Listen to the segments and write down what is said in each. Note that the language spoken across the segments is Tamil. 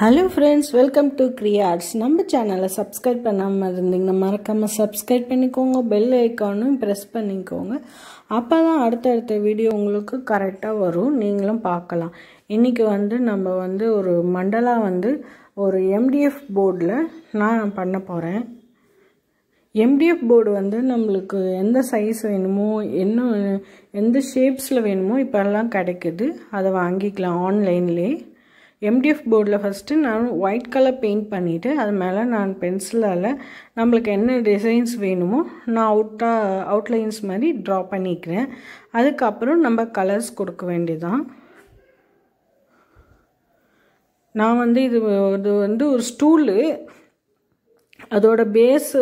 hello friends welcome to Kriya arts நம்ம சேனலை சப்ஸ்கிரைப் பண்ணாமல் இருந்தீங்கன்னா மறக்காமல் சப்ஸ்கிரைப் பண்ணிக்கோங்க பெல் ஐக்கானும் ப்ரெஸ் பண்ணிக்கோங்க அப்போ தான் அடுத்தடுத்த வீடியோ உங்களுக்கு கரெக்டாக வரும் நீங்களும் பார்க்கலாம் இன்றைக்கி வந்து நம்ம வந்து ஒரு மண்டலா வந்து ஒரு எம்டிஎஃப் போர்டில் நான் பண்ண போகிறேன் எம்டிஎஃப் போர்டு வந்து நம்மளுக்கு எந்த சைஸ் வேணுமோ என்ன எந்த ஷேப்ஸில் வேணுமோ இப்போல்லாம் கிடைக்குது அதை வாங்கிக்கலாம் ஆன்லைன்லேயே எம்டிஎஃப் போர்டில் ஃபஸ்ட்டு நான் ஒயிட் கலர் பெயிண்ட் பண்ணிவிட்டு அது மேலே நான் பென்சிலால் நம்மளுக்கு என்ன டிசைன்ஸ் வேணுமோ நான் அவுட்டாக அவுட்லைன்ஸ் மாதிரி ட்ரா பண்ணிக்கிறேன் அதுக்கப்புறம் நம்ம கலர்ஸ் கொடுக்க வேண்டியதான் நான் வந்து இது இது வந்து ஒரு ஸ்டூலு அதோட பேஸு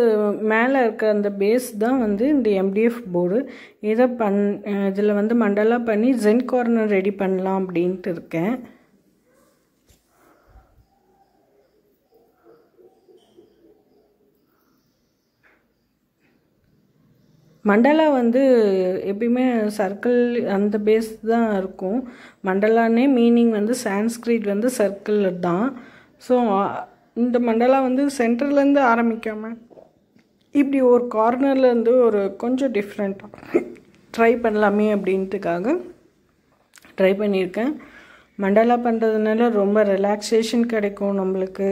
மேலே இருக்க அந்த பேஸ் தான் வந்து இந்த எம்டிஎஃப் போர்டு இதை பண் இதில் வந்து மண்டலாக பண்ணி ஜென் கார்னர் ரெடி பண்ணலாம் அப்படின்ட்டு இருக்கேன் மண்டலா வந்து எப்பயுமே சர்க்கிள் அந்த பேஸ் தான் இருக்கும் மண்டலானே மீனிங் வந்து சான்ஸ்கிரிட் வந்து சர்க்கிள் தான் ஸோ இந்த மண்டலா வந்து சென்டர்லேருந்து ஆரம்பிக்காமல் இப்படி ஒரு கார்னர்லேருந்து ஒரு கொஞ்சம் டிஃப்ரெண்ட்டாக ட்ரை பண்ணலாமே அப்படின்ட்டுக்காக ட்ரை பண்ணியிருக்கேன் மண்டலா பண்ணுறதுனால ரொம்ப ரிலாக்ஸேஷன் கிடைக்கும் நம்மளுக்கு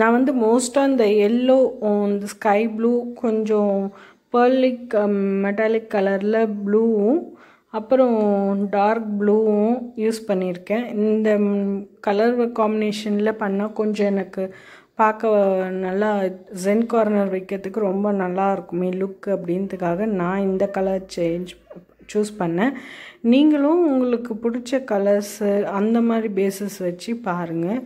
நான் வந்து மோஸ்ட்டாக இந்த எல்லோ இந்த ஸ்கை ப்ளூ கொஞ்சம் பேர்லிக் மெட்டாலிக் கலரில் ப்ளூவும் அப்புறம் டார்க் ப்ளூவும் யூஸ் பண்ணியிருக்கேன் இந்த கலர் காம்பினேஷனில் பண்ணால் கொஞ்சம் எனக்கு பார்க்க நல்லா ஜென் கார்னர் வைக்கிறதுக்கு ரொம்ப நல்லா இருக்குமே லுக் அப்படின்றதுக்காக நான் இந்த கலர் சேஞ்ச் சூஸ் பண்ணேன் நீங்களும் உங்களுக்கு பிடிச்ச கலர்ஸு அந்த மாதிரி பேஸஸ் வச்சு பாருங்கள்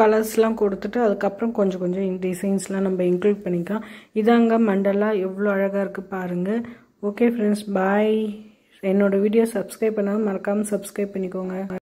கலர்ஸ்லாம் கொடுத்துட்டு அதுக்கப்புறம் கொஞ்சம் கொஞ்சம் டிசைன்ஸ்லாம் நம்ம இன்க்ளூட் பண்ணிக்கலாம் இதாங்க மண்டலா எவ்வளோ அழகாக இருக்குது பாருங்கள் ஓகே ஃப்ரெண்ட்ஸ் பாய் என்னோடய வீடியோ சப்ஸ்கிரைப் பண்ணாமல் மறக்காமல் சப்ஸ்கிரைப் பண்ணிக்கோங்க